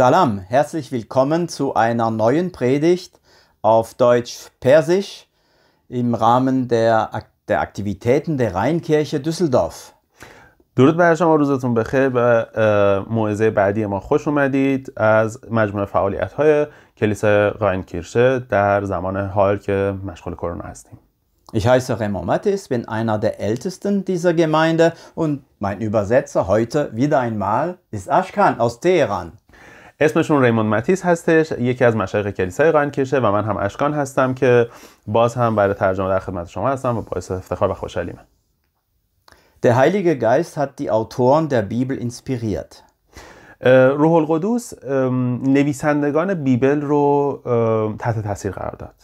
Salam, herzlich willkommen zu einer neuen Predigt auf Deutsch-Persisch im Rahmen der, der Aktivitäten der Rheinkirche Düsseldorf. درود بر شما روزتون بخیر و موعظه بعدی ما خوش اومدید از مجموعه فعالیت های کلیسای راینکیرشه در زمان حال که مشغول کرونا هستیم. Ich heiße Remo Mattis, bin einer der Ältesten dieser Gemeinde und mein Übersetzer heute wieder einmal ist Ashkan aus Teheran. اسمشون ریمون ماتیس هستش یکی از مشایخ کلیسای قندکشه و من هم اشکان هستم که باز هم برای ترجمه در خدمت شما هستم و باعث افتخار و خوشحالیم Der Heilige Geist hat die Autoren der Bibel inspiriert. روح القدس نویسندگان بیبل رو تحت تاثیر قرار داد.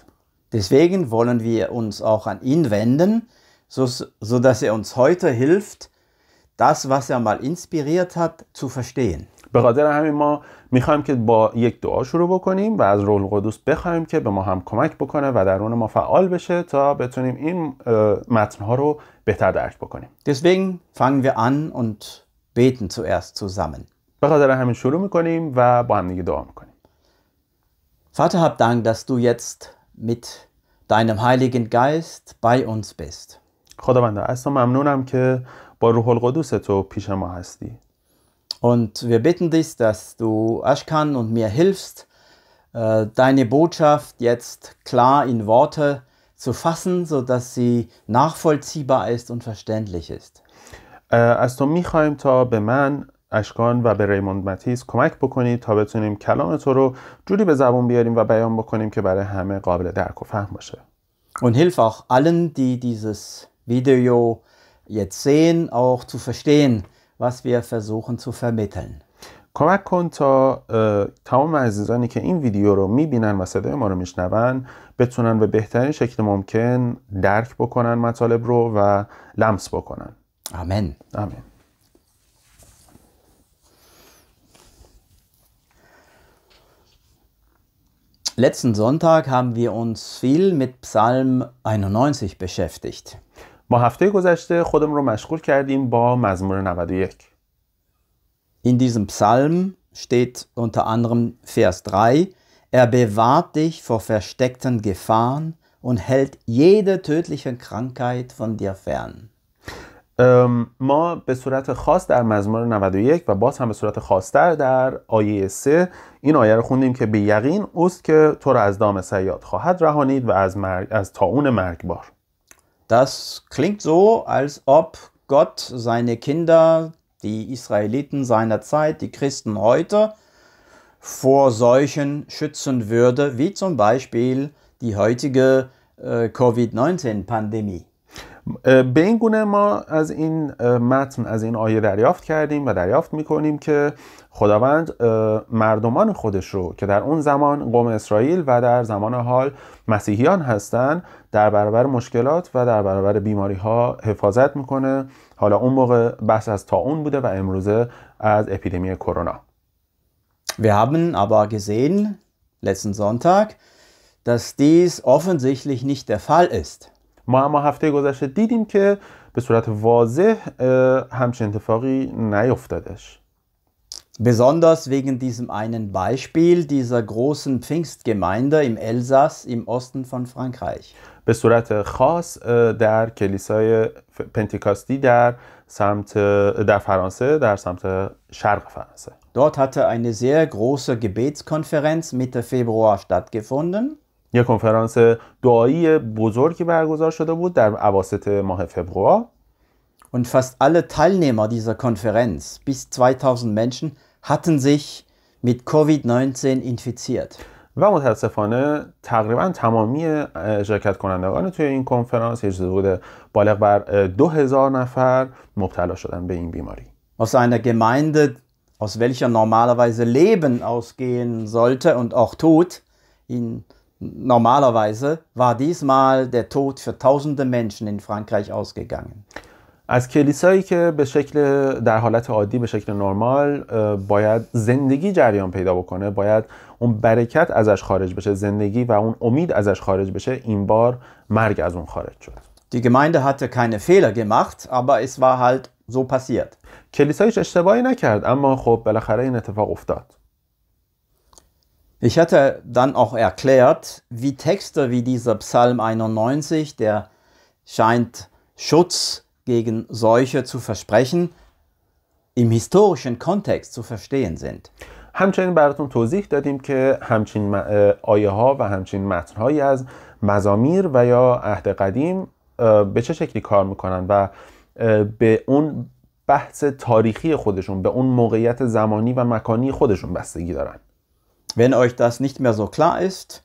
Deswegen wollen wir uns auch an ihn wenden, so, so dass er uns heute hilft, das, was er mal inspiriert hat, zu verstehen. به خاطر همین ما میخوایم که با یک دعا شروع بکنیم و از روح القدس بخوایم که به ما هم کمک بکنه و درون ما فعال بشه تا بتونیم این ها رو بهتر درک بکنیم. Deswegen fangen wir an und beten zuerst zusammen. به خاطر همین شروع میکنیم و با هم دیگه دعا میکنیم. Vater, hab Dank, dass du jetzt mit deinem Heiligen Geist bei uns bist. خداوند اصلا ممنونم که با روح القدس تو پیش ما هستی. Und wir bitten dich, dass du Aschkan und mir hilfst, äh, deine Botschaft jetzt klar in Worte zu fassen, sodass sie nachvollziehbar ist und verständlich ist. Äh, از تو میخوایم تا به من اشکان و به ریموند متیس کمک بکنید تا بتونیم کلام تو رو جوری به زبون بیاریم و بیان بکنیم که برای همه قابل درک و فهم باشه. Und hilf auch allen, die dieses Video jetzt sehen, auch zu verstehen, was wir versuchen zu vermitteln. کمک کن تا تمام عزیزانی که این ویدیو رو میبینن و صدای ما رو میشنون بتونن به بهترین شکل ممکن درک بکنن مطالب رو و لمس بکنن آمین آمین Letzten Sonntag haben wir uns viel mit Psalm 91 beschäftigt. ما هفته گذشته خودم رو مشغول کردیم با مزمور 91. In diesem Psalm steht unter anderem Vers 3: Er bewahrt dich vor versteckten Gefahren und hält jede tödliche Krankheit von dir fern. ما به صورت خاص در مزمور 91 و باز هم به صورت خاصتر در آیه 3 این آیه رو خوندیم که به یقین اوست که تو را از دام سیاد خواهد رهانید و از, مرگ، از تاون مرگبار Das klingt so, als ob Gott seine Kinder, die Israeliten seiner Zeit, die Christen heute, vor Seuchen schützen würde, wie zum Beispiel die heutige äh, Covid-19-Pandemie. به این گونه ما از این متن از این آیه دریافت کردیم و دریافت میکنیم که خداوند مردمان خودش رو که در اون زمان قوم اسرائیل و در زمان حال مسیحیان هستند در برابر مشکلات و در برابر بیماری ها حفاظت میکنه حالا اون موقع بحث از تاون بوده و امروزه از اپیدمی کرونا Wir haben aber gesehen letzten Sonntag, dass dies offensichtlich nicht der Fall ist. ما اما هفته گذشته دیدیم که به صورت واضح همچین اتفاقی نیفتادش Besonders wegen diesem einen Beispiel dieser großen Pfingstgemeinde im Elsass im Osten von Frankreich. به صورت خاص در کلیسای پنتیکاستی در سمت در فرانسه در سمت شرق فرانسه. Dort hatte eine sehr große Gebetskonferenz Mitte Februar stattgefunden. یه کنفرانس دعایی بزرگی برگزار شده بود در عواسط ماه فبروار Und fast alle Teilnehmer dieser Konferenz, bis 2000 Menschen, hatten sich mit Covid-19 infiziert. و متاسفانه تقریبا تمامی شرکت کنندگان توی این کنفرانس یه حدود بالغ بر 2000 نفر مبتلا شدن به این بیماری. Aus einer Gemeinde, aus welcher normalerweise Leben ausgehen sollte und auch tut, in Normalerweise war diesmal der Tod für tausende Menschen in Frankreich ausgegangen. از کلیسایی که به شکل در حالت عادی به شکل نرمال باید زندگی جریان پیدا بکنه باید اون برکت ازش خارج بشه زندگی و اون امید ازش خارج بشه این بار مرگ از اون خارج شد Die Gemeinde hatte keine Fehler gemacht, aber es war halt so passiert. کلیسایش اشتباهی نکرد اما خب بالاخره این اتفاق افتاد. Ich hatte dann auch erklärt, wie Texte wie dieser Psalm 91, der scheint Schutz gegen Seuche zu versprechen, im historischen Kontext zu verstehen sind. همچنین براتون توضیح دادیم که همچین آیه ها و همچین متن هایی از مزامیر و یا عهد قدیم به چه شکلی کار میکنن و به اون بحث تاریخی خودشون به اون موقعیت زمانی و مکانی خودشون بستگی دارن wenn euch das nicht mehr so klar ist,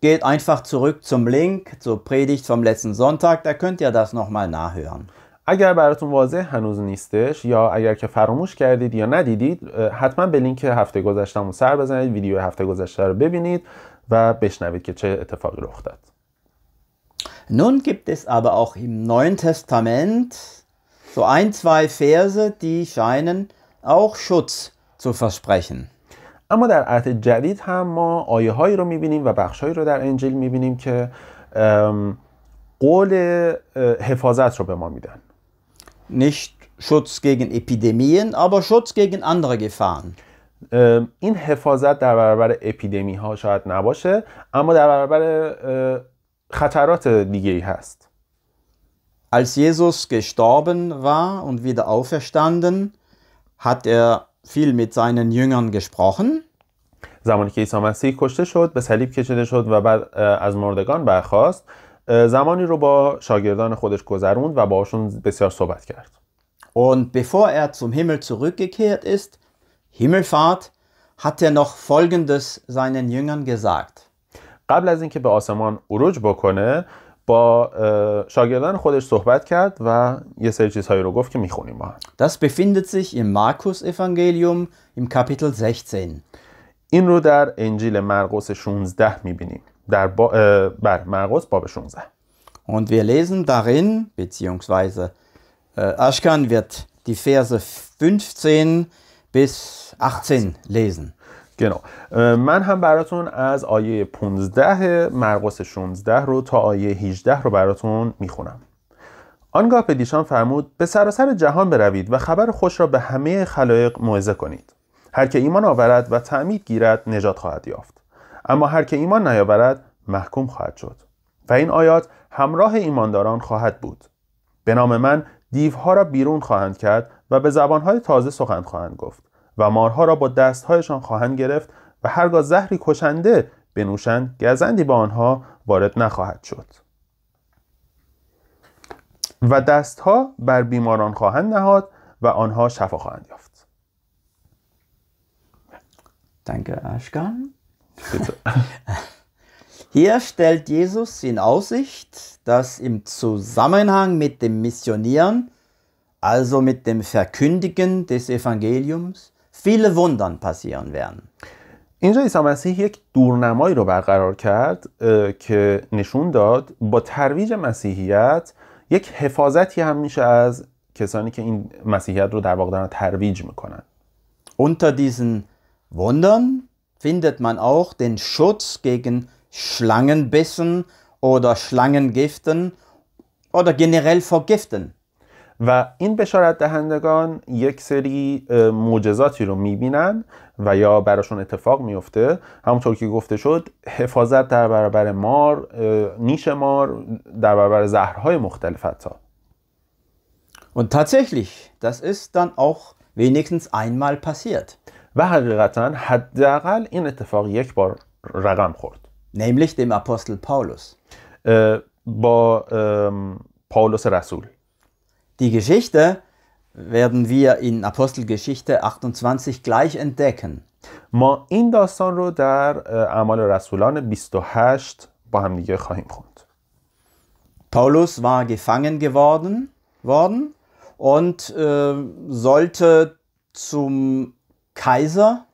geht einfach zurück zum Link zur Predigt vom letzten Sonntag, da könnt ihr das nochmal nachhören. اگر براتون واضح هنوز نیستش یا اگر که فراموش کردید یا ندیدید حتما به لینک هفته گذشتهمون سر بزنید ویدیو هفته گذشته رو ببینید و بشنوید که چه اتفاقی رخ داد Nun gibt es aber auch im Neuen Testament so ein, zwei Verse, die scheinen auch Schutz zu versprechen. اما در عهد جدید هم ما آیه هایی رو میبینیم و بخش هایی رو در انجیل میبینیم که قول حفاظت رو به ما میدن نیشت شدس gegen اپیدمین اما Schutz gegen andere Gefahren. این حفاظت در برابر اپیدمی ها شاید نباشه اما در برابر خطرات دیگه ای هست Als Jesus gestorben war und wieder auferstanden, hat er viel mit seinen Jüngern gesprochen. زمانی که عیسی مسیح کشته شد به صلیب کشیده شد و بعد از مردگان برخاست زمانی رو با شاگردان خودش گذروند و باشون بسیار صحبت کرد Und bevor er zum Himmel zurückgekehrt ist, Himmelfahrt, hat er noch folgendes seinen Jüngern gesagt قبل از اینکه به آسمان عروج بکنه با شاگردان خودش صحبت کرد و یه سری چیزهایی رو گفت که میخونیم با Das befindet sich im Markus Evangelium im Kapitel 16. این رو در انجیل مرقس 16 میبینیم. در با... بر مرقس باب 16. Und wir lesen darin beziehungsweise Ashkan wird die Verse 15 bis 18 lesen. گنو من هم براتون از آیه 15 مرقس 16 رو تا آیه 18 رو براتون میخونم آنگاه پدیشان فرمود به سراسر جهان بروید و خبر خوش را به همه خلایق موعظه کنید هر که ایمان آورد و تعمید گیرد نجات خواهد یافت اما هر که ایمان نیاورد محکوم خواهد شد و این آیات همراه ایمانداران خواهد بود به نام من دیوها را بیرون خواهند کرد و به زبانهای تازه سخن خواهند گفت و مارها را با دستهایشان خواهند گرفت و هرگاه زهری کشنده بنوشند گزندی به آنها وارد نخواهد شد و دستها بر بیماران خواهند نهاد و آنها شفا خواهند یافت Danke, Hier stellt Jesus in Aussicht, dass im Zusammenhang mit dem Missionieren, also mit dem Verkündigen des Evangeliums, viele Wundern passieren werden اینجا عیسی مسیح یک دورنمایی رو برقرار کرد که نشون داد با ترویج مسیحیت یک حفاظتی هم میشه از کسانی که این مسیحیت رو در واقع دارن ترویج میکنن Unter diesen Wundern findet man auch den Schutz gegen Schlangenbissen oder Schlangengiften oder generell vor Giften. و این بشارت دهندگان یک سری معجزاتی رو میبینن و یا براشون اتفاق میفته همونطور که گفته شد حفاظت در برابر مار نیش مار در برابر زهرهای مختلف حتی و tatsächlich, das ist dann auch wenigstens einmal passiert. و حقیقتا حداقل این اتفاق یک بار رقم خورد. Nämlich dem Apostel Paulus. با پاولوس رسول. Die Geschichte werden wir in Apostelgeschichte 28 gleich entdecken. ما این داستان رو در اعمال رسولان 28 با هم دیگه خواهیم خوند. Paulus war gefangen geworden worden und äh, sollte zum Kaiser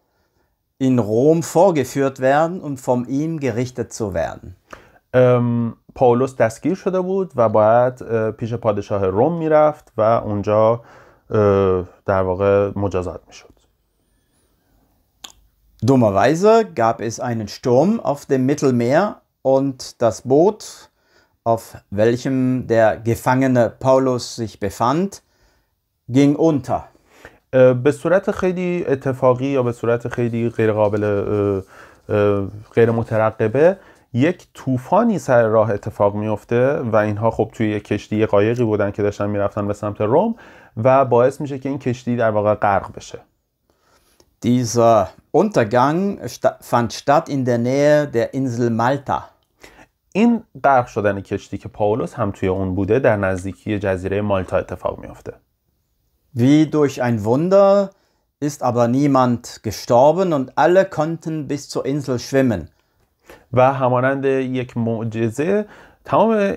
in Rom vorgeführt werden und von ihm gerichtet zu werden. Ähm, پاولوس دستگیر شده بود و باید پیش پادشاه روم میرفت و اونجا در واقع مجازات میشد. Dummerweise gab es einen Sturm auf dem Mittelmeer und das Boot, auf welchem der Gefangene Paulus sich befand, ging unter. به صورت خیلی اتفاقی یا به صورت خیلی غیرقابل غیر مترقبه یک طوفانی سر راه اتفاق میفته و اینها خب توی یک کشتی قایقی بودن که داشتن میرفتن به سمت روم و باعث میشه که این کشتی در واقع غرق بشه Dieser Untergang fand statt in der Nähe der Insel Malta. این غرق شدن کشتی که پاولوس هم توی اون بوده در نزدیکی جزیره مالتا اتفاق میافته. Wie durch ein Wunder ist aber niemand gestorben und alle konnten bis zur Insel schwimmen. و همانند یک معجزه تمام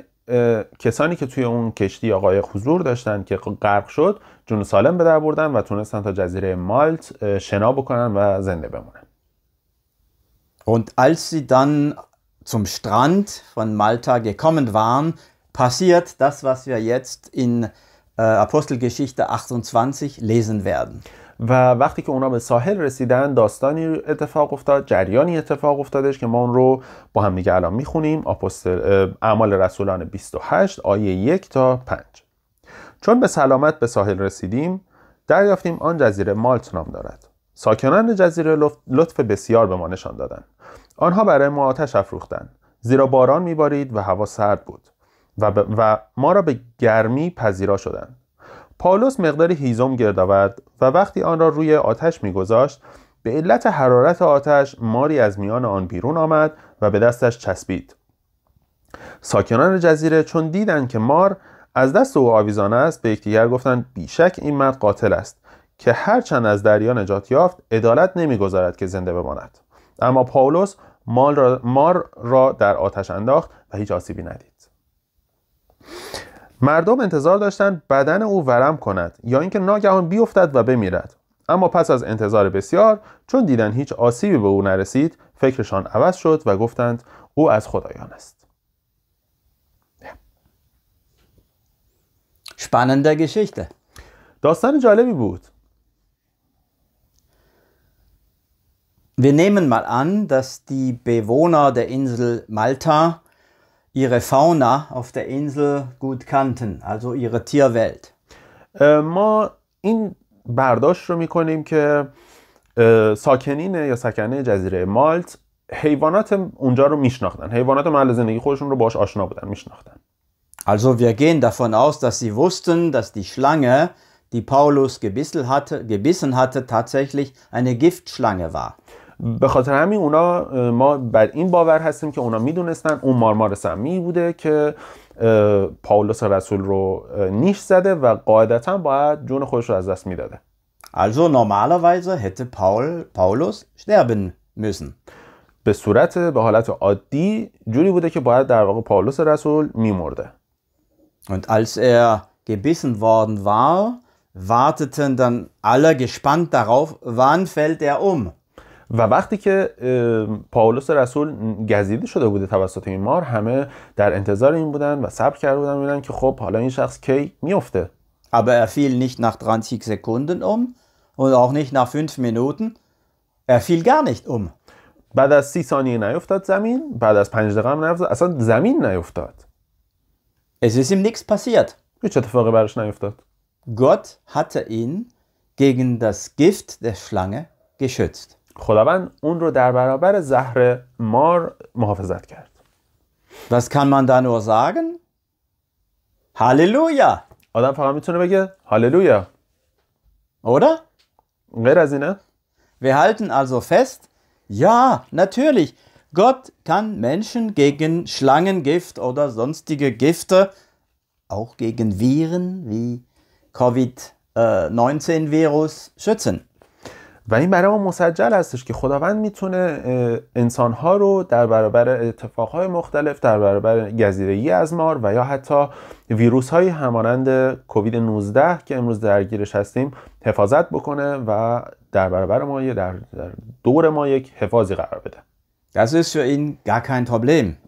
کسانی که توی اون کشتی آقای حضور داشتن که غرق شد جون سالم به در بردن و تونستن تا جزیره مالت شنا بکنن و زنده بمونن Und als sie dann zum Strand von Malta gekommen waren, passiert das, was wir jetzt in äh, Apostelgeschichte 28 lesen werden. و وقتی که اونا به ساحل رسیدن داستانی اتفاق افتاد جریانی اتفاق افتادش که ما اون رو با هم دیگه الان میخونیم اعمال رسولان 28 آیه 1 تا 5 چون به سلامت به ساحل رسیدیم دریافتیم آن جزیره مالت نام دارد ساکنان جزیره لطف بسیار به ما نشان دادند آنها برای ما آتش افروختند زیرا باران میبارید و هوا سرد بود و, و ما را به گرمی پذیرا شدند پالوس مقداری هیزم گرد آورد و وقتی آن را روی آتش میگذاشت به علت حرارت آتش ماری از میان آن بیرون آمد و به دستش چسبید ساکنان جزیره چون دیدند که مار از دست او آویزان است به یکدیگر گفتند بیشک این مرد قاتل است که هرچند از دریا نجات یافت عدالت نمیگذارد که زنده بماند اما پاولوس مار را در آتش انداخت و هیچ آسیبی ندید مردم انتظار داشتند بدن او ورم کند یا اینکه ناگهان بیفتد و بمیرد اما پس از انتظار بسیار چون دیدن هیچ آسیبی به او نرسید فکرشان عوض شد و گفتند او از خدایان است Spannende Geschichte. داستان جالبی بود. Wir nehmen mal an, dass die Bewohner der Insel Malta ihre Fauna auf der Insel gut kannten, also ihre Tierwelt. ما این برداشت رو میکنیم که äh, ساکنین یا سکنه جزیره مالت حیوانات اونجا رو میشناختن حیوانات محل زندگی خودشون رو باش آشنا بودن میشناختن Also wir gehen davon aus, dass sie wussten, dass die Schlange, die Paulus gebissen hatte, gebissen hatte tatsächlich eine Giftschlange war. به خاطر همین اونا ما بر این باور هستیم که اونا میدونستن اون مارمار سمی بوده که پاولوس رسول رو نیش زده و قاعدتا باید جون خودش رو از دست میداده Also normalerweise hätte Paul, Paulus sterben müssen. به صورت به حالت عادی جوری بوده که باید در واقع پاولوس رسول میمرده. Und als er gebissen worden war, warteten dann alle gespannt darauf, wann fällt er um. و وقتی که پاولوس رسول گزیده شده بوده توسط این مار همه در انتظار این بودن و صبر کرده بودن که خب حالا این شخص کی میفته aber er fiel nicht nach 30 Sekunden um und auch nicht nach 5 Minuten. Er fiel gar nicht um. بعد از 30 ثانیه نیفتاد زمین بعد از 5 دقیقه هم نیفتاد اصلا زمین نیفتاد Es ist ihm nichts passiert. هیچ اتفاقی براش نیفتاد. Gott hatte ihn gegen das Gift der Schlange geschützt. خداوند اون رو در برابر زهر مار محافظت کرد. Was kann man da nur sagen? Halleluja! آدم فقط میتونه بگه هاللویا. Oder? غیر از اینه؟ Wir halten also fest, ja, natürlich, Gott kann Menschen gegen Schlangengift oder sonstige Gifte, auch gegen Viren wie Covid-19-Virus äh, schützen. و این برای ما مسجل هستش که خداوند میتونه انسانها رو در برابر اتفاقهای مختلف در برابر ای از مار و یا حتی ویروس های همانند کووید 19 که امروز درگیرش هستیم حفاظت بکنه و در برابر ما در, در دور ما یک حفاظی قرار بده Das ist für ihn gar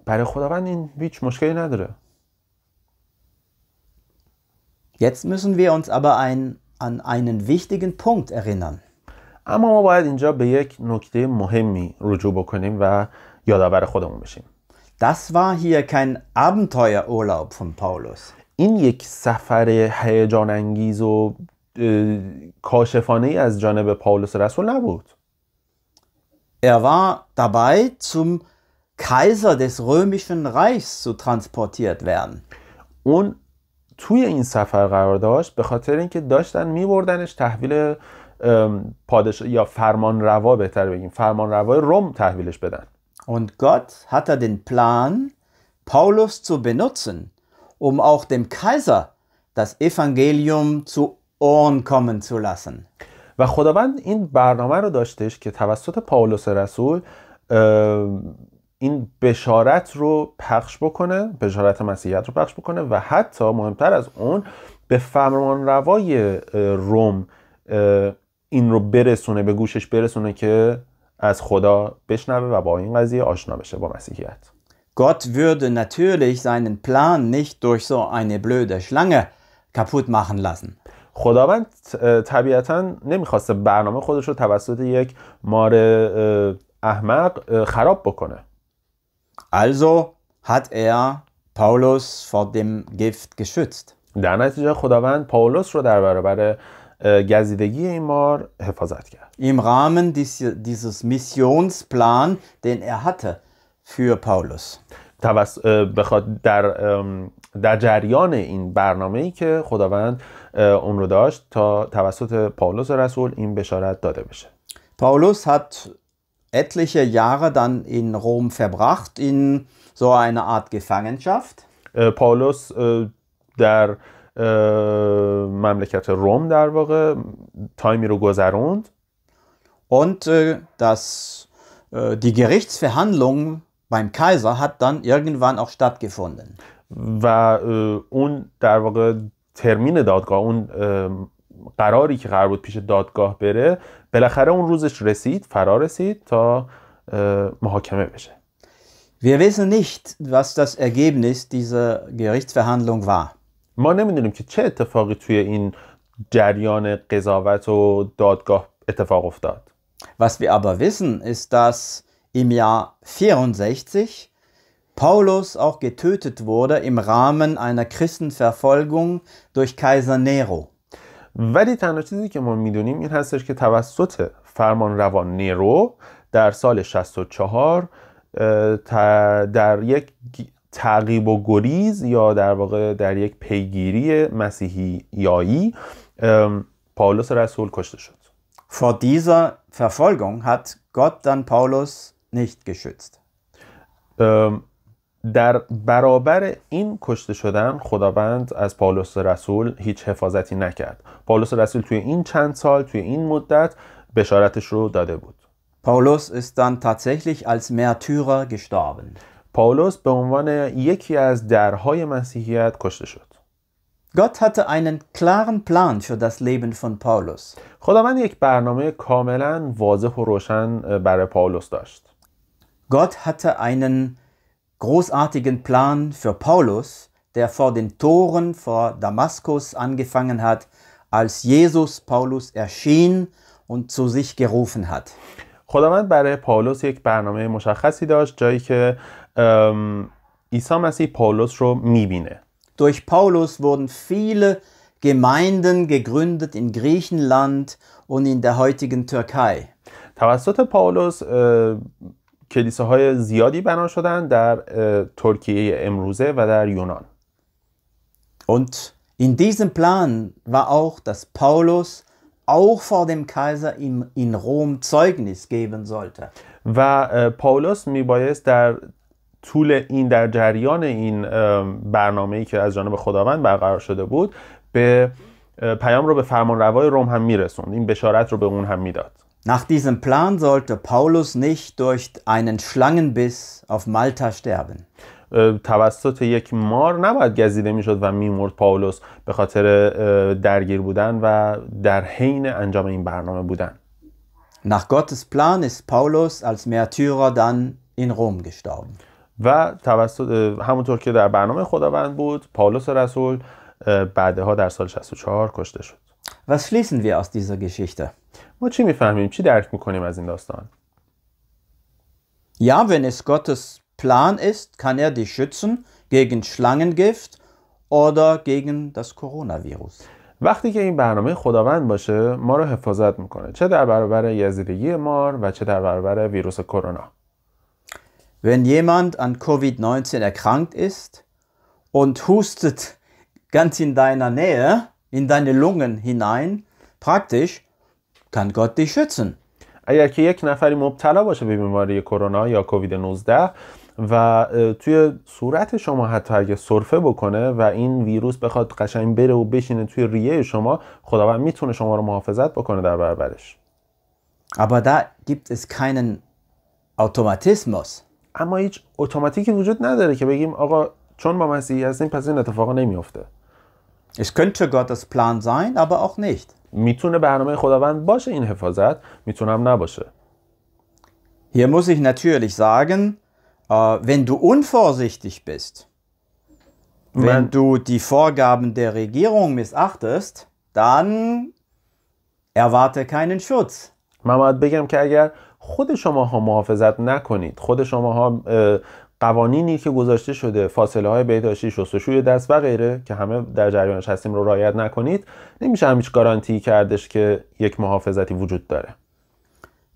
برای خداوند این هیچ مشکلی نداره. Jetzt müssen wir uns aber ein, an einen wichtigen Punkt erinnern. اما ما باید اینجا به یک نکته مهمی رجوع بکنیم و یادآور خودمون بشیم Das war hier kein Abenteuerurlaub von Paulus. این یک سفر هیجان انگیز و کاشفانه ای از جانب پاولوس رسول نبود. Er war dabei zum Kaiser des römischen Reichs zu transportiert werden. اون توی این سفر قرار داشت به خاطر اینکه داشتن میبردنش تحویل پادشاه یا فرمان روا بهتر بگیم فرمان روای روم تحویلش بدن Und Gott hatte den Plan, Paulus zu benutzen, um auch dem Kaiser das Evangelium zu Ohren kommen zu lassen. و خداوند این برنامه رو داشتش که توسط پاولوس رسول این بشارت رو پخش بکنه بشارت مسیحیت رو پخش بکنه و حتی مهمتر از اون به فرمان روای روم این رو برسونه به گوشش برسونه که از خدا بشنوه و با این قضیه آشنا بشه با مسیحیت Gott würde natürlich seinen Plan nicht durch so eine blöde Schlange kaputt machen lassen. خداوند طبیعتا نمیخواسته برنامه خودش رو توسط یک مار احمق خراب بکنه. Also hat er Paulus vor dem Gift geschützt. در نتیجه خداوند پاولوس رو در برابر گزیدگی این مار حفاظت کرد. Im Rahmen dieses Missionsplan, den er hatte für Paulus. بخواد در در جریان این برنامه ای که خداوند اون رو داشت تا توسط پاولوس رسول این بشارت داده بشه. Paulus hat etliche Jahre dann in Rom verbracht in so einer Art Gefangenschaft. پاولوس در مملکت روم در واقع تایمی رو گذروند und das die Gerichtsverhandlung beim Kaiser hat dann irgendwann auch stattgefunden و اون در واقع ترمین دادگاه اون قراری که قرار بود پیش دادگاه بره بالاخره اون روزش رسید فرا رسید تا محاکمه بشه Wir wissen nicht, was das Ergebnis dieser Gerichtsverhandlung war. ما نمیدونیم که چه اتفاقی توی این جریان قضاوت و دادگاه اتفاق افتاد Was wir aber wissen, ist, dass im Jahr 64 Paulus auch getötet wurde im Rahmen einer Christenverfolgung durch Kaiser Nero. ولی تنها چیزی که ما میدونیم این هستش که توسط فرمان روان نیرو در سال 64 در یک تعقیب و گریز یا در واقع در یک پیگیری مسیحی یایی پاولوس رسول کشته شد. Vor dieser Verfolgung hat Gott dann Paulus nicht geschützt. در برابر این کشته شدن خداوند از پاولوس رسول هیچ حفاظتی نکرد. پاولوس رسول توی این چند سال توی این مدت بشارتش رو داده بود. Paulus ist dann tatsächlich als Märtyrer gestorben. پاولس به عنوان یکی از درهای مسیحیت کشته شد. Gott hatte einen klaren Plan für das Leben von Paulus. خداوند یک برنامه کاملا واضح و روشن برای پاولس داشت. Gott hatte einen großartigen Plan für Paulus, der vor den Toren vor Damaskus angefangen hat, als Jesus Paulus erschien und zu sich gerufen hat. خداوند برای پاولس یک برنامه مشخصی داشت جایی که عیسی مسیح پاولس رو میبینه Durch Paulus wurden viele Gemeinden gegründet in Griechenland und in der heutigen Türkei. توسط پاولس کلیساهای زیادی بنا شدن در ترکیه امروزه و در یونان. Und in diesem Plan war auch, dass Paulus auch vor dem Kaiser in, Rom Zeugnis geben sollte. و پاولس میبایست در طول این در جریان این برنامه ای که از جانب خداوند برقرار شده بود به پیام رو به فرمانروای روم هم میرسوند این بشارت رو به اون هم میداد Nach diesem Plan sollte Paulus nicht durch einen Schlangenbiss auf Malta sterben. توسط یک مار نباید گزیده میشد و میمرد پاولوس به خاطر درگیر بودن و در حین انجام این برنامه بودن. Nach Gottes Plan ist Paulus als Märtyrer dann in Rom gestorben. و توسط همونطور که در برنامه خداوند بود پاولوس رسول بعدها در سال 64 کشته شد Was schließen wir aus dieser Geschichte? ما چی میفهمیم چی درک میکنیم از این داستان Ja, wenn es Gottes Plan ist, kann er die schützen gegen Schlangengift oder gegen das Coronavirus. وقتی که این برنامه خداوند باشه ما رو حفاظت میکنه چه در برابر یزیدگی مار و چه در برابر ویروس کرونا Wenn jemand an Covid-19 erkrankt ist und hustet ganz in deiner Nähe, in deine Lungen hinein, praktisch, kann Gott dich schützen. اگر که یک نفری مبتلا باشه به بیماری کرونا یا کووید 19 و توی صورت شما حتی اگه سرفه بکنه و این ویروس بخواد قشنگ بره و بشینه توی ریه شما خداوند میتونه شما رو محافظت بکنه در برابرش. Aber da gibt es keinen Automatismus. اما هیچ اتوماتیکی وجود نداره که بگیم آقا چون ما مسیحی هستیم پس این اتفاق نمیافته Es könnte Gottes Plan sein, aber auch nicht. میتونه برنامه خداوند باشه این حفاظت میتونم نباشه Hier muss ich natürlich sagen, äh, wenn du unvorsichtig bist, wenn du die Vorgaben der Regierung missachtest, dann erwarte keinen Schutz. Mama hat بگم که خود شماها محافظت نکنید خود شماها قوانینی که گذاشته شده فاصله های بهداشتی شستشوی دست و غیره که همه در جریانش هستیم رو رعایت نکنید نمیشه هیچ گارانتی کردش که یک محافظتی وجود داره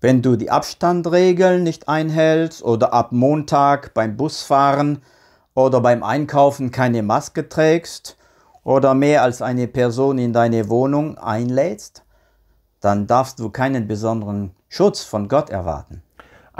Wenn du die Abstandregeln nicht einhältst oder ab Montag beim Busfahren oder beim Einkaufen keine Maske trägst oder mehr als eine Person in deine Wohnung einlädst, dann darfst du keinen besonderen Schutz von Gott erwarten.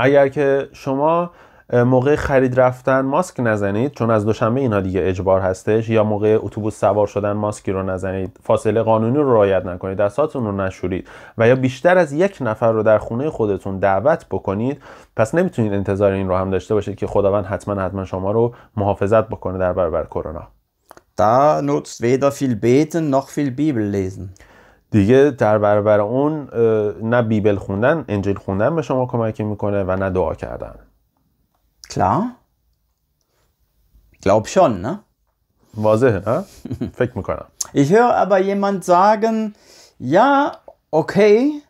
اگر که شما موقع خرید رفتن ماسک نزنید چون از دوشنبه اینها دیگه اجبار هستش یا موقع اتوبوس سوار شدن ماسکی رو نزنید فاصله قانونی رو رعایت نکنید دستاتون رو نشورید و یا بیشتر از یک نفر رو در خونه خودتون دعوت بکنید پس نمیتونید انتظار این رو هم داشته باشید که خداوند حتما حتما شما رو محافظت بکنه در برابر کرونا Da nutzt weder viel beten noch viel Bibel lesen. دیگه در برابر اون نه بیبل خوندن انجیل خوندن به شما کمک میکنه و نه دعا کردن کلا glaub schon ne واضحه ne? فکر میکنم ich höre aber jemand sagen ja okay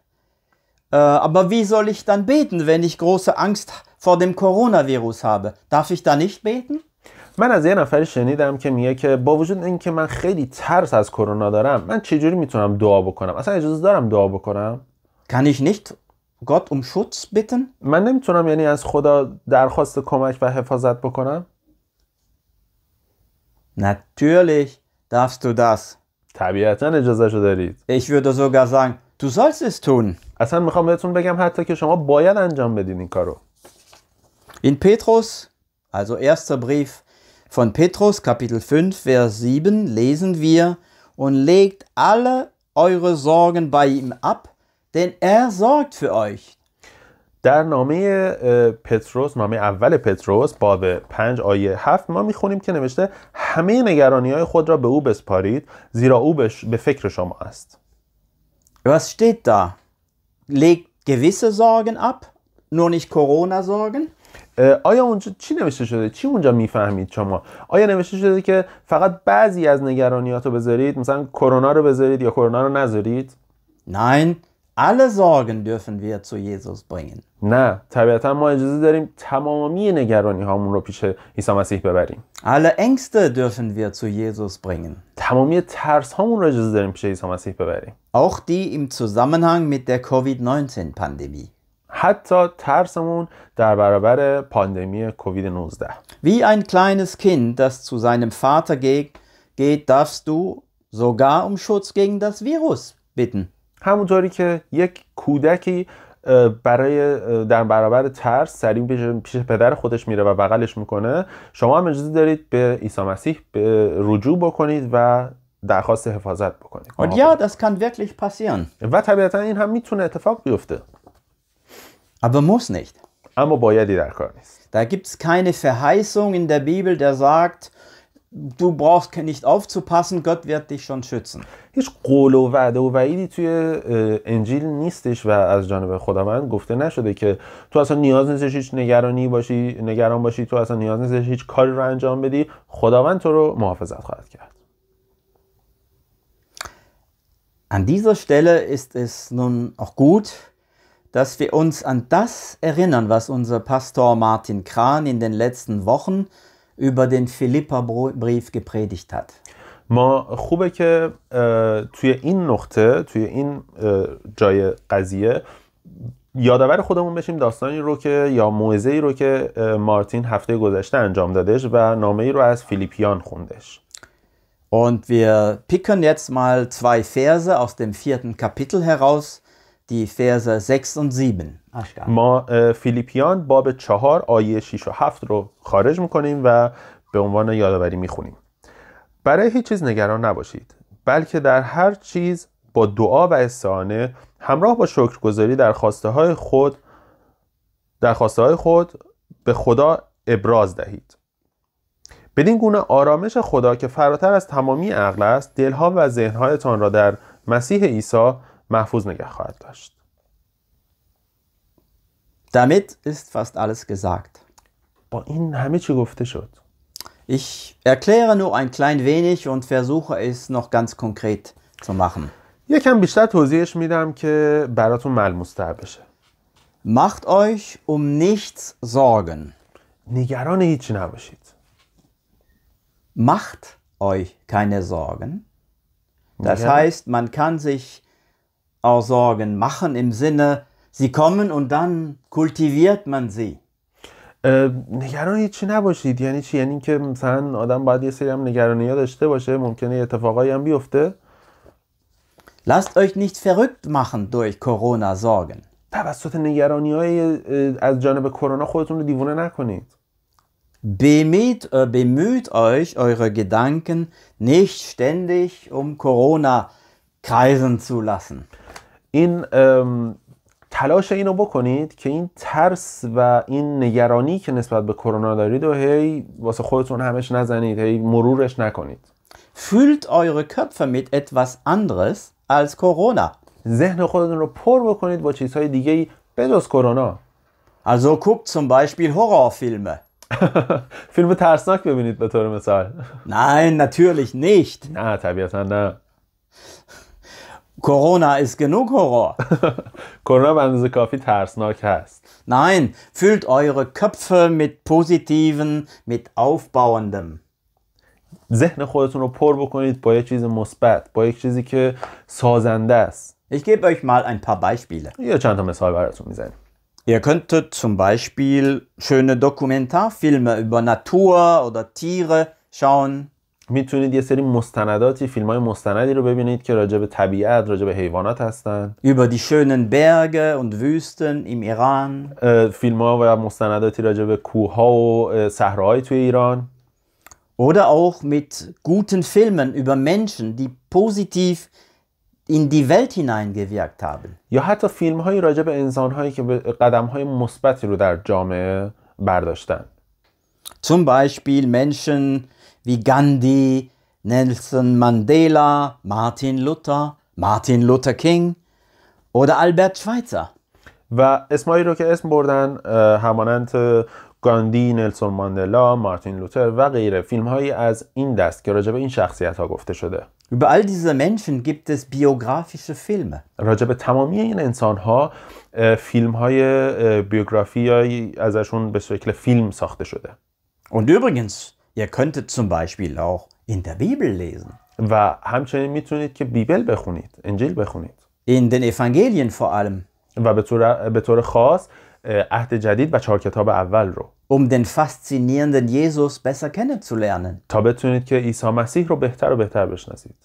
aber wie soll ich dann beten wenn ich große Angst vor dem Coronavirus habe darf ich da nicht beten من از یه نفری شنیدم که میگه که با وجود اینکه من خیلی ترس از کرونا دارم من چجوری میتونم دعا بکنم اصلا اجازه دارم دعا بکنم Kann ich nicht Gott um Schutz bitten? من نمیتونم یعنی از خدا درخواست کمک و حفاظت بکنم Natürlich darfst du das. طبیعتا اجازه شو دارید Ich würde sogar sagen, du sollst es tun. اصلا میخوام بهتون بگم حتی که شما باید انجام بدین این کارو این Petrus, also erster Brief, Von Petrus Kapitel 5, Vers 7 lesen wir, und legt alle eure Sorgen bei ihm ab, denn er sorgt für euch. در نامه پتروس نامه اول پتروس باب 5 آیه 7 ما میخونیم که نوشته همه نگرانی های خود را به او بسپارید زیرا او به فکر شما است Was steht da? Legt gewisse Sorgen ab, nur nicht Corona Sorgen? آیا اونجا چی نوشته شده چی اونجا میفهمید شما آیا نوشته شده که فقط بعضی از نگرانیات رو بذارید مثلا کرونا رو بذارید یا کرونا رو نذارید نین alle Sorgen dürfen wir zu Jesus bringen. نه طبیعتا ما اجازه داریم تمامی نگرانی هامون رو پیش عیسی مسیح ببریم alle Ängste dürfen wir zu Jesus bringen تمامی ترس هامون رو اجازه داریم پیش عیسی مسیح ببریم auch die im Zusammenhang mit der Covid-19 Pandemie حتی ترسمون در برابر پاندمی کووید 19 Wie ein kleines Kind, das zu seinem Vater geht, darfst du sogar um Schutz gegen das Virus bitten. همونطوری که یک کودکی برای در برابر ترس سریع پیش پدر خودش میره و بغلش میکنه شما هم اجازه دارید به عیسی مسیح به رجوع بکنید و درخواست حفاظت بکنید. و یا das kann wirklich passieren. و طبیعتا این هم میتونه اتفاق بیفته. Aber muss nicht. Da gibt es keine Verheißung in der Bibel, der sagt, du brauchst nicht aufzupassen, Gott wird dich schon schützen. هیچ قول و وعده و وعیدی توی انجیل نیستش و از جانب خداوند گفته نشده که تو اصلا نیاز نیستش هیچ نگرانی باشی نگران باشی تو اصلا نیاز نیستش هیچ کاری رو انجام بدی خداوند تو رو محافظت خواهد کرد An dieser Stelle ist es nun auch gut, dass wir uns an das erinnern, was unser Pastor Martin Kran in den letzten Wochen über den Philippa-Brief gepredigt hat. ما خوبه که توی این نقطه توی این جای قضیه یادآور خودمون بشیم داستانی رو که یا موعظه رو که مارتین هفته گذشته انجام دادش و نامه رو از فیلیپیان خوندش Und wir picken jetzt mal zwei Verse aus dem vierten Kapitel heraus, die ما فیلیپیان äh, باب چهار آیه 6 و 7 رو خارج میکنیم و به عنوان یادآوری میخونیم برای هیچ چیز نگران نباشید بلکه در هر چیز با دعا و استعانه همراه با شکرگزاری در خواسته های خود در خواسته های خود به خدا ابراز دهید بدین گونه آرامش خدا که فراتر از تمامی عقل است دلها و ذهنهایتان را در مسیح عیسی محفوظ نگه خواهد داشت. Damit ist fast alles gesagt. با این همه چی گفته شد. Ich erkläre nur ein klein wenig und versuche es noch ganz konkret zu machen. یکم بیشتر توضیحش میدم که براتون ملموس بشه. Macht euch um nichts Sorgen. نگران هیچی نباشید. Macht euch keine Sorgen. Das heißt, man kann sich auch Sorgen machen im Sinne, sie kommen und dann kultiviert man sie. Äh, نگران هیچی نباشید یعنی چی یعنی که مثلا آدم باید یه سری هم نگرانی ها داشته باشه ممکنه اتفاقایی هم بیفته Lasst euch nicht verrückt machen durch Corona Sorgen. توسط نگرانی های از جانب کرونا خودتون رو دیوونه نکنید. Bemüht, äh, bemüht euch, eure Gedanken nicht ständig um Corona kreisen zu lassen. این تلاش اینو بکنید که این ترس و این نگرانی که نسبت به کرونا دارید و هی واسه خودتون همش نزنید هی مرورش نکنید فولت eure Köpfe میت etwas anderes از کرونا. ذهن خودتون رو پر بکنید با چیزهای دیگه ای کرونا. Also guckt zum Beispiel Horrorfilme. فیلم ترسناک ببینید به طور مثال. نه natürlich nicht. نه طبیعتا نه. Corona ist genug Horror. Corona به اندازه کافی ترسناک هست. Nein, füllt eure Köpfe mit positiven, mit aufbauendem. ذهن خودتون رو پر بکنید با یک چیز مثبت، با یک چیزی که سازنده است. Ich gebe euch mal ein paar Beispiele. یه چند تا مثال براتون میزنیم. Ihr könntet zum Beispiel schöne Dokumentarfilme über Natur oder Tiere schauen. میتونید یه سری مستنداتی فیلم های مستندی رو ببینید که راجع به طبیعت راجع به حیوانات هستن über die schönen Berge und Wüsten im Iran فیلم ها و مستنداتی راجع به کوه ها و صحراهای توی ایران oder auch mit guten Filmen über Menschen die positiv in die Welt hineingewirkt haben یا حتی فیلم های راجع به انسان هایی که قدم های مثبتی رو در جامعه برداشتن zum Beispiel Menschen wie Gandhi, Nelson Mandela, Martin Luther, Martin Luther King oder Albert Schweitzer. و اسمایی رو که اسم بردن همانند گاندی، نلسون ماندلا، مارتین لوتر و غیره فیلم هایی از این دست که راجب این شخصیت ها گفته شده Über all diese Menschen gibt es تمامی این انسان ها فیلم های بیوگرافی های ازشون به شکل فیلم ساخته شده. Und übrigens, Ihr könntet zum Beispiel auch in der Bibel lesen. و همچنین میتونید که بیبل بخونید انجیل بخونید In den Evangelien vor allem, و به طور, به طور خاص عهد جدید و چهار کتاب اول رو um den faszinierenden Jesus besser kennenzulernen. تا بتونید که عیسی مسیح رو بهتر و بهتر بشناسید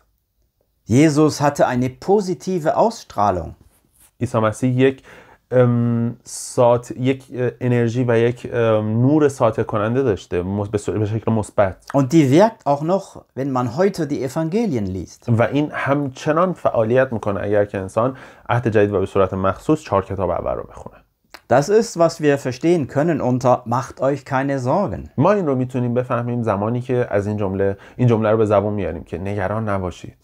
Jesus hatte eine positive Ausstrahlung. عیسی مسیح یک سات یک انرژی و یک نور ساطع کننده داشته به شکل مثبت und die wirkt auch noch wenn man heute die Evangelien liest و این همچنان فعالیت میکنه اگر که انسان عهد جدید و به صورت مخصوص چهار کتاب اول رو بخونه Das ist, was wir verstehen können unter macht euch keine Sorgen. ما این رو میتونیم بفهمیم زمانی که از این جمله این جمله رو به زبون میاریم که نگران نباشید.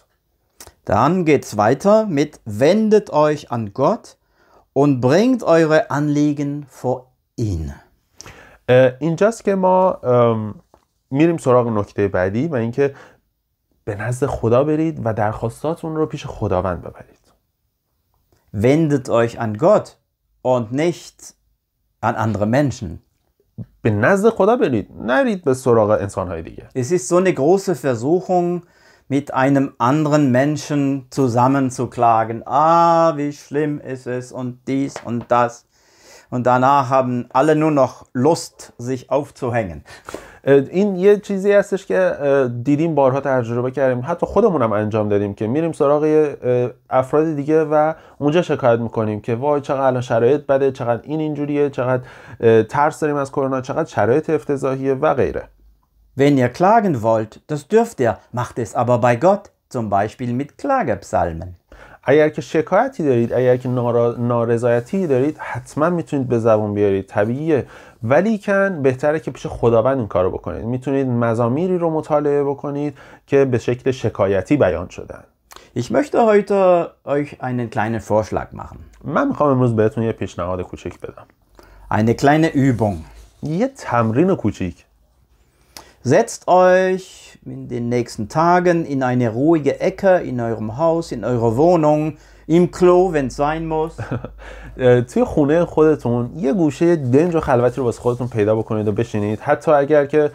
Dann geht's weiter mit wendet euch an Gott und bringt eure Anliegen vor ihn. Äh, اینجاست که ما میریم سراغ نکته بعدی و اینکه به نزد خدا برید و درخواستاتون رو پیش خداوند ببرید. Wendet euch an Gott und nicht an andere Menschen. به نزد خدا برید، نرید به سراغ انسان‌های دیگه. Es ist so eine große Versuchung, mit einem anderen Menschen zusammenzuklagen. Ah, wie schlimm ist es und dies und das. Und danach haben alle nur noch Lust, sich aufzuhängen. Äh, این یه چیزی هستش که دیدیم بارها تجربه کردیم حتی خودمون هم انجام دادیم که میریم سراغ افراد دیگه و اونجا شکایت میکنیم که وای چقدر الان شرایط بده چقدر این اینجوریه چقدر ترس داریم از کرونا چقدر شرایط افتضاحیه و غیره Wenn ihr klagen wollt, das dürft ihr, macht es aber bei Gott, zum Beispiel mit Klagepsalmen. اگر که شکایتی دارید اگر که نارا... نارضایتی دارید حتما میتونید به زبون بیارید طبیعیه ولیکن بهتره که پیش خداوند این کارو بکنید میتونید مزامیری رو مطالعه بکنید که به شکل شکایتی بیان شدن Ich möchte heute euch einen kleinen Vorschlag machen. من میخوام امروز بهتون یه پیشنهاد کوچیک بدم. Eine kleine Übung. یه تمرین کوچیک. Setzt euch in den nächsten Tagen in eine ruhige Ecke in eurem Haus, in eurer Wohnung, im Klo, wenn es sein muss. توی خونه خودتون یه گوشه دنج و خلوتی رو واسه خودتون پیدا بکنید و بشینید حتی اگر که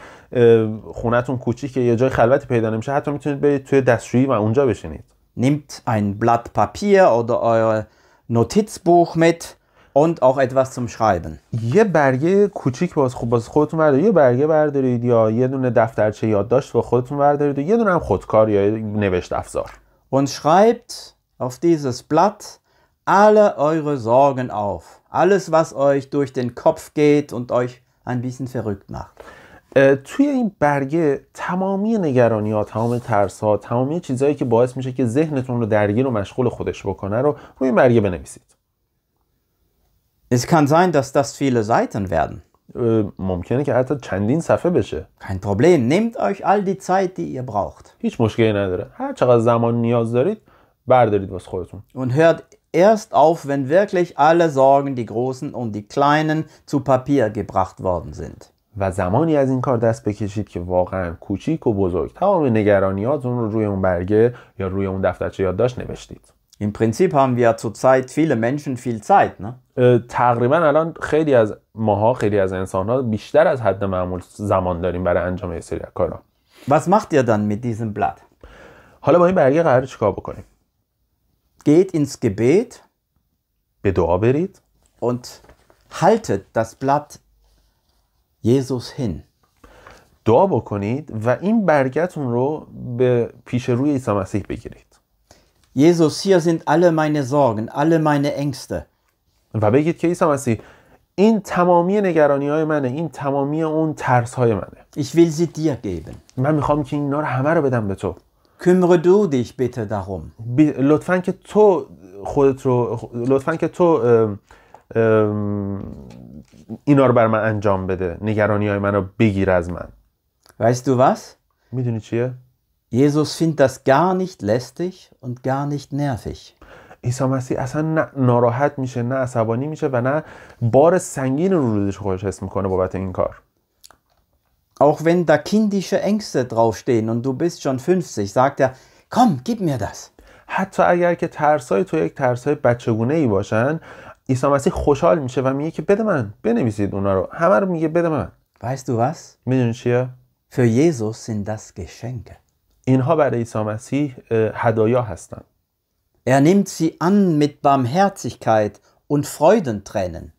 خونهتون کوچیکه یه جای خلوتی پیدا نمیشه حتی میتونید برید توی دستشویی و اونجا بشینید. Nehmt ein Blatt Papier oder euer Notizbuch mit und auch etwas zum Schreiben. یه برگه کوچیک باز خوب باز خودتون بردارید یه برگه بردارید یا یه دونه دفترچه یادداشت با خودتون بردارید و یه دونه هم خودکار یا نوشت افزار. Und schreibt auf dieses Blatt alle eure Sorgen auf. Alles was euch durch den Kopf geht und euch ein bisschen verrückt macht. Äh, توی این برگه تمامی نگرانی ها تمام ترس ها تمامی چیزهایی که باعث میشه که ذهنتون رو درگیر و مشغول خودش بکنه رو روی این برگه بنویسید Es kann sein, dass das viele Seiten werden. ممکنه که حتی چندین صفحه بشه. Kein Problem. Nehmt euch all die Zeit, die ihr braucht. هیچ مشکلی نداره. هر چقدر زمان نیاز دارید بردارید واسه خودتون. Und hört erst auf, wenn wirklich alle Sorgen, die großen und die kleinen, zu Papier gebracht worden sind. و زمانی از این کار دست بکشید که واقعا کوچیک و بزرگ تمام نگرانیاتون رو روی اون برگه یا روی اون دفترچه یادداشت نوشتید. Im Prinzip haben wir zurzeit viele Menschen viel Zeit, ne? تقریبا الان خیلی از ماها خیلی از انسانها بیشتر از حد معمول زمان داریم برای انجام یه سری کارا Was macht ihr dann mit diesem Blatt? حالا با این برگه قرار چیکار بکنیم؟ Geht ins Gebet به دعا برید und haltet das Blatt Jesus hin. دعا بکنید و این برگتون رو به پیش روی عیسی مسیح بگیرید. Jesus, hier sind alle meine Sorgen, alle meine Ängste. و بگید که عیسی مسیح این تمامی نگرانی های منه این تمامی اون ترس های منه Ich will sie dir geben. من میخوام که اینا رو همه رو بدم به تو Kümmere du dich bitte darum. لطفا که تو خودت رو لطفا که تو ام... اینا رو بر من انجام بده نگرانی های من رو بگیر از من Weißt du was? میدونی چیه؟ Jesus findet das gar nicht lästig und gar nicht nervig. عیسی مسیح اصلا نه ناراحت میشه نه عصبانی میشه و نه بار سنگین رو روزش خودش حس میکنه بابت این کار Auch wenn da kindische Ängste draufstehen und du bist schon 50, sagt er, komm, gib mir das. حتی اگر که ترسای تو یک ترسای بچگونه ای باشن عیسی مسیح خوشحال میشه و میگه که بده من بنویسید اونا رو همه رو میگه بده من Weißt du was? میدونی چیه؟ Für Jesus sind das Geschenke. اینها برای عیسی مسیح هدایا هستند Er nimmt sie an mit Barmherzigkeit und Freudentränen.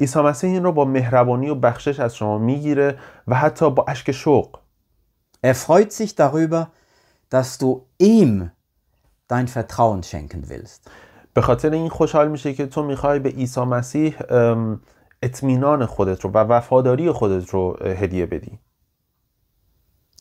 عیسی مسیح این رو با مهربانی و بخشش از شما میگیره و حتی با اشک شوق. Er freut sich darüber, dass du ihm dein Vertrauen schenken willst. به خاطر این خوشحال میشه که تو میخوای به عیسی مسیح اطمینان خودت رو و وفاداری خودت رو هدیه بدی.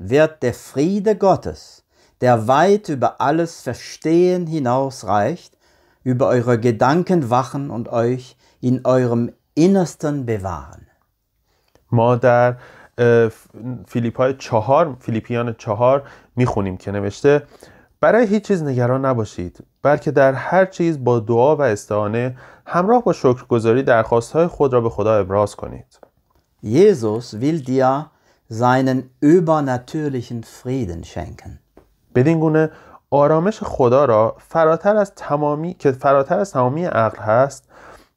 wird der Friede Gottes, der weit über alles Verstehen hinausreicht, über eure Gedanken wachen und euch in eurem Innersten bewahren. ما در فیلیپای چهار فیلیپیان چهار میخونیم که نوشته برای هیچ چیز نگران نباشید بلکه در هر چیز با دعا و استعانه همراه با شکرگزاری درخواستهای خود را به خدا ابراز کنید. Jesus will dir seinen übernatürlichen Frieden schenken. بدین گونه آرامش خدا را فراتر از تمامی که فراتر از تمامی عقل هست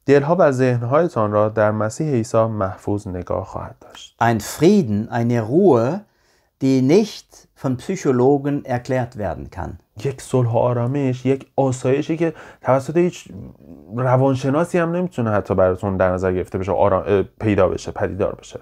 دلها و ذهنهایتان را در مسیح عیسی محفوظ نگاه خواهد داشت. Ein Frieden, eine Ruhe, die nicht von Psychologen erklärt werden kann. یک صلح و آرامش یک آسایشی که توسط هیچ روانشناسی هم نمیتونه حتی براتون در نظر گرفته بشه آرام... پیدا بشه پدیدار بشه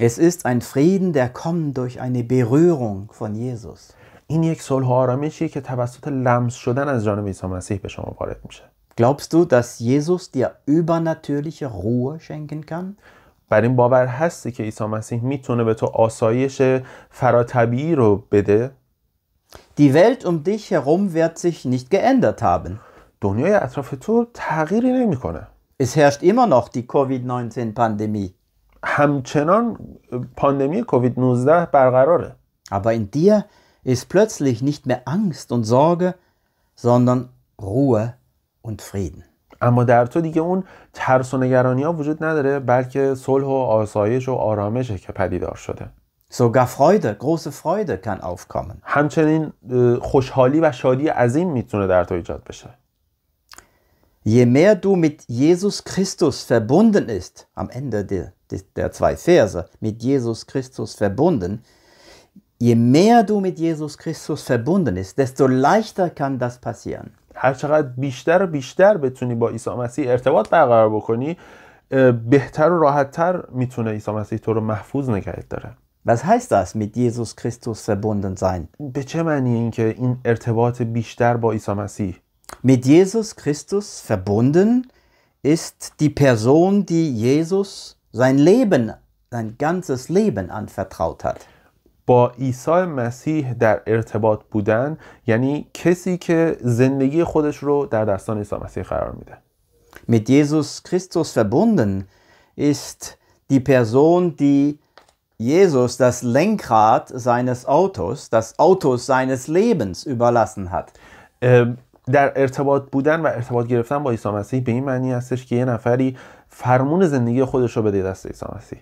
Es ist ein Frieden, der kommt durch eine Berührung von Jesus. این یک صلح آرامشیه که توسط لمس شدن از جانب عیسی مسیح به شما وارد میشه. Glaubst du, dass Jesus dir übernatürliche Ruhe schenken kann? بر این باور هستی که عیسی مسیح میتونه به تو آسایش فراتبیعی رو بده؟ Die Welt um dich herum wird sich nicht geändert haben. دنیای اطراف تو تغییری نمیکنه. Es herrscht immer noch die Covid-19 Pandemie. همچنان پاندمی کووید 19 برقراره Aber in dir ist plötzlich nicht mehr Angst und Sorge, sondern Ruhe und Frieden. اما در تو دیگه اون ترس و نگرانی ها وجود نداره بلکه صلح و آسایش و آرامشه که پدیدار شده. so Freude, große Freude kann aufkommen. همچنین خوشحالی و شادی عظیم میتونه در تو ایجاد بشه. Je mehr du mit Jesus Christus verbunden ist, am Ende der, der zwei Verse, mit Jesus Christus verbunden, je mehr du mit Jesus Christus verbunden ist, desto leichter kann das passieren. هرچقدر بیشتر و بیشتر بتونی با عیسی مسیح ارتباط برقرار بکنی بهتر و راحتتر میتونه عیسی مسیح تو رو محفوظ نگه داره Was heißt das mit Jesus Christus verbunden sein? به چه معنی این که این ارتباط بیشتر با عیسی مسیح mit Jesus Christus verbunden ist die Person, die Jesus sein Leben, sein ganzes Leben anvertraut hat. با عیسی مسیح در ارتباط بودن یعنی کسی که زندگی خودش رو در دستان عیسی مسیح قرار میده. Mit Jesus Christus verbunden ist die Person, die Jesus das Lenkrad seines Autos, das Autos seines Lebens überlassen hat. Ähm, در ارتباط بودن و ارتباط گرفتن با عیسی مسیح به این معنی هستش که یه نفری فرمون زندگی خودش رو بده دست عیسی مسیح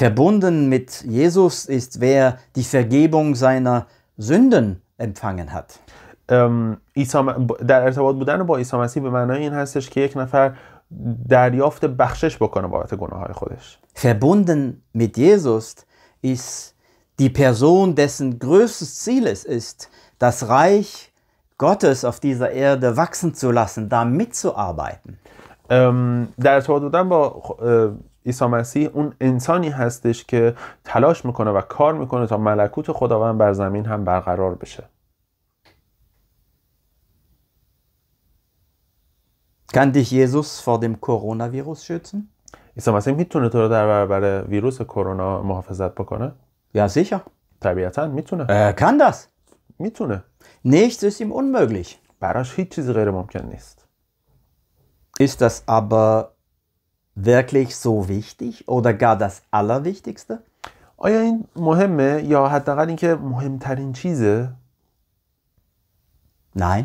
Verbunden mit Jesus ist wer die Vergebung seiner Sünden empfangen hat. در ارتباط بودن با عیسی مسیح به معنای این هستش که یک نفر دریافت بخشش بکنه بابت گناه های خودش. Verbunden mit Jesus ist die Person dessen größtes Ziel es ist, das Reich Gottes auf dieser Erde wachsen zu lassen, da mitzuarbeiten. در ارتباط بودن با عیسی مسیح اون انسانی هستش که تلاش میکنه و کار میکنه تا ملکوت خداوند بر زمین هم برقرار بشه. Kann dich Jesus vor dem Coronavirus schützen? عیسی مسیح میتونه تو رو در برابر ویروس کرونا محافظت بکنه؟ Ja, sicher. طبیعتا میتونه. Äh, kann das? میتونه. Nichts ist ihm unmöglich. Ist das aber wirklich so wichtig oder gar das Allerwichtigste? آیا این مهمه یا حداقل اینکه مهمترین چیزه؟ Nein.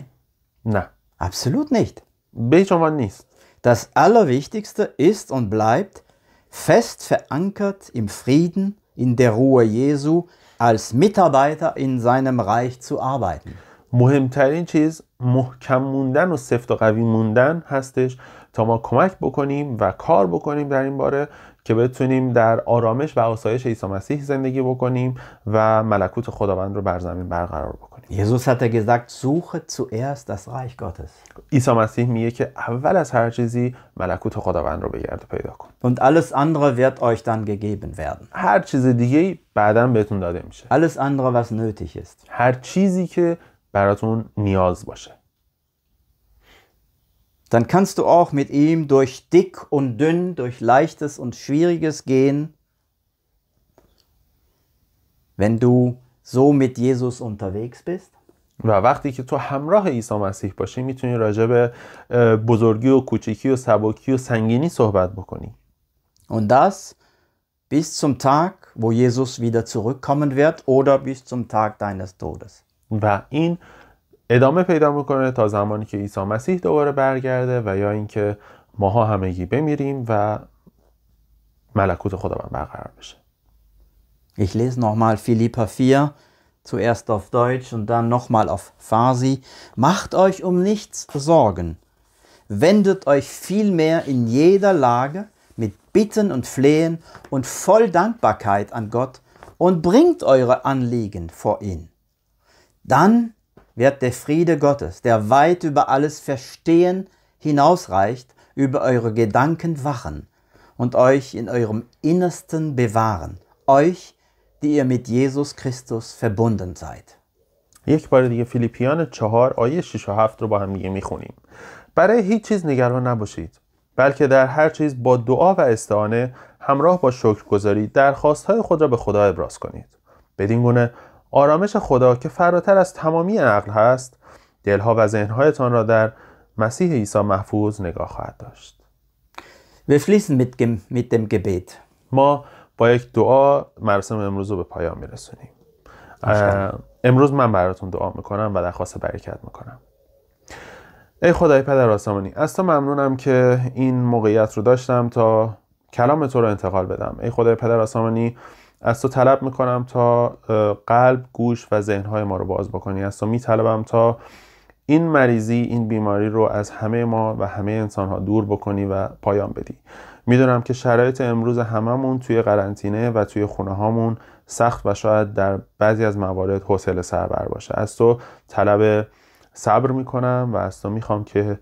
نه. Absolut nicht. به هیچ عنوان نیست. Das Allerwichtigste ist und bleibt fest verankert im Frieden, in der Ruhe Jesu, als Mitarbeiter in seinem Reich zu arbeiten. مهمترین چیز محکم موندن و سفت و قوی موندن هستش تا ما کمک بکنیم و کار بکنیم در این باره که بتونیم در آرامش و آسایش عیسی مسیح زندگی بکنیم و ملکوت خداوند رو بر زمین برقرار بکنیم Jesus hat gesagt suche zuerst das Reich Gottes عیسی مسیح میگه که اول از هر چیزی ملکوت خداوند رو بگرد و پیدا کن und alles andere wird euch dann gegeben werden هر چیز دیگه بعدا بهتون داده میشه alles andere was nötig ist هر چیزی که براتون نیاز باشه dann kannst du auch mit ihm durch dick und dünn, durch leichtes und schwieriges gehen, wenn du so mit Jesus unterwegs bist. و وقتی که تو همراه عیسی مسیح باشی میتونی راجع به بزرگی و کوچکی و سبکی و سنگینی صحبت بکنی und das bis zum Tag, wo Jesus wieder zurückkommen wird oder bis zum Tag deines Todes. و این ادامه پیدا میکنه تا زمانی که عیسی مسیح دوباره برگرده و یا اینکه ماها همگی بمیریم و ملکوت خداوند برقرار بشه Ich lese nochmal Philippa 4, zuerst auf Deutsch und dann nochmal auf Farsi. Macht euch um nichts Sorgen. Wendet euch vielmehr in jeder Lage mit Bitten und Flehen und voll Dankbarkeit an Gott und bringt eure Anliegen vor ihn. Dann wird der Friede Gottes, der weit über alles Verstehen hinausreicht, über eure Gedanken wachen und euch in eurem Innersten bewahren, euch, die ihr mit Jesus Christus verbunden seid. یک بار دیگه فیلیپیان چهار آیه 6 و 7 رو با هم دیگه میخونیم برای هیچ چیز نگران نباشید بلکه در هر چیز با دعا و استعانه همراه با شکرگزاری درخواستهای خود را به خدا ابراز کنید بدین گونه آرامش خدا که فراتر از تمامی عقل هست دلها و ذهنهایتان را در مسیح عیسی محفوظ نگاه خواهد داشت ما با یک دعا مراسم امروز رو به پایان میرسونیم امروز من براتون دعا میکنم و درخواست برکت میکنم ای خدای پدر آسمانی از تو ممنونم که این موقعیت رو داشتم تا کلام تو رو انتقال بدم ای خدای پدر آسمانی از تو طلب میکنم تا قلب گوش و ذهنهای ما رو باز بکنی از تو میطلبم تا این مریضی این بیماری رو از همه ما و همه انسانها دور بکنی و پایان بدی میدونم که شرایط امروز هممون توی قرنطینه و توی خونه هامون سخت و شاید در بعضی از موارد حوصله سربر باشه از تو طلب صبر میکنم و از تو میخوام که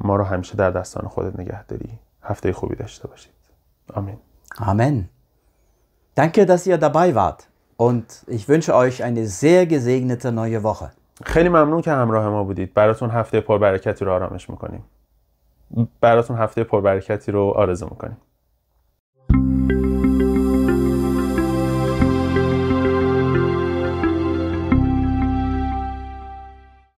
ما رو همیشه در دستان خودت نگه داری هفته خوبی داشته باشید آمین آمین Danke, dass ihr dabei wart und ich wünsche euch eine sehr gesegnete neue Woche. خیلی ممنون که همراه ما بودید. براتون هفته پربرکتی رو آرامش میکنیم. براتون هفته پربرکتی رو آرزو میکنیم.